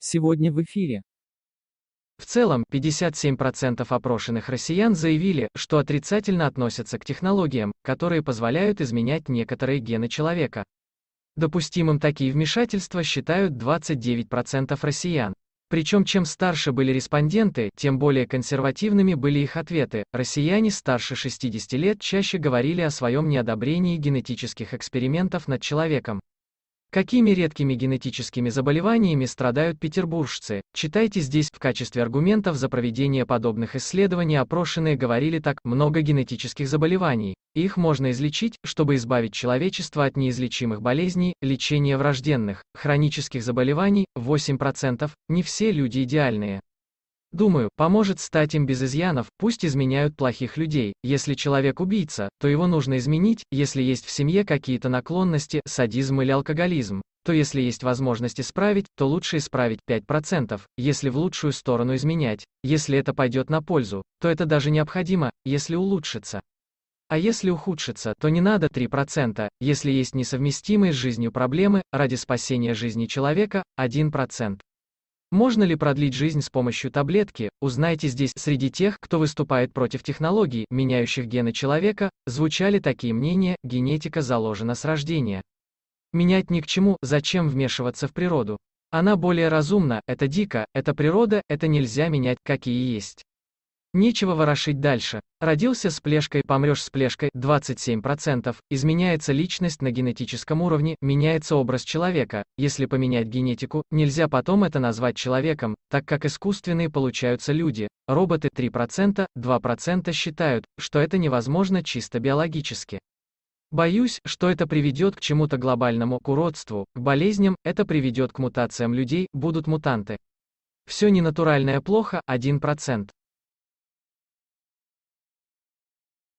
Сегодня в эфире. В целом, 57% опрошенных россиян заявили, что отрицательно относятся к технологиям, которые позволяют изменять некоторые гены человека. Допустимым такие вмешательства считают 29% россиян. Причем чем старше были респонденты, тем более консервативными были их ответы. Россияне старше 60 лет чаще говорили о своем неодобрении генетических экспериментов над человеком. Какими редкими генетическими заболеваниями страдают петербуржцы? Читайте здесь. В качестве аргументов за проведение подобных исследований опрошенные говорили так, много генетических заболеваний. Их можно излечить, чтобы избавить человечество от неизлечимых болезней, лечение врожденных, хронических заболеваний, 8%, не все люди идеальные. Думаю, поможет стать им без изъянов, пусть изменяют плохих людей. Если человек убийца, то его нужно изменить, если есть в семье какие-то наклонности, садизм или алкоголизм то если есть возможность исправить, то лучше исправить 5%, если в лучшую сторону изменять, если это пойдет на пользу, то это даже необходимо, если улучшится. А если ухудшится, то не надо 3%, если есть несовместимые с жизнью проблемы, ради спасения жизни человека, 1%. Можно ли продлить жизнь с помощью таблетки, узнайте здесь. Среди тех, кто выступает против технологий, меняющих гены человека, звучали такие мнения, генетика заложена с рождения. Менять ни к чему, зачем вмешиваться в природу. Она более разумна, это дико, это природа, это нельзя менять, какие есть. Нечего ворошить дальше. Родился с плешкой, помрешь с плешкой, 27%. Изменяется личность на генетическом уровне, меняется образ человека. Если поменять генетику, нельзя потом это назвать человеком, так как искусственные получаются люди. Роботы 3%, 2% считают, что это невозможно чисто биологически. Боюсь, что это приведет к чему-то глобальному, к уродству, к болезням, это приведет к мутациям людей, будут мутанты. Все ненатуральное плохо, 1%.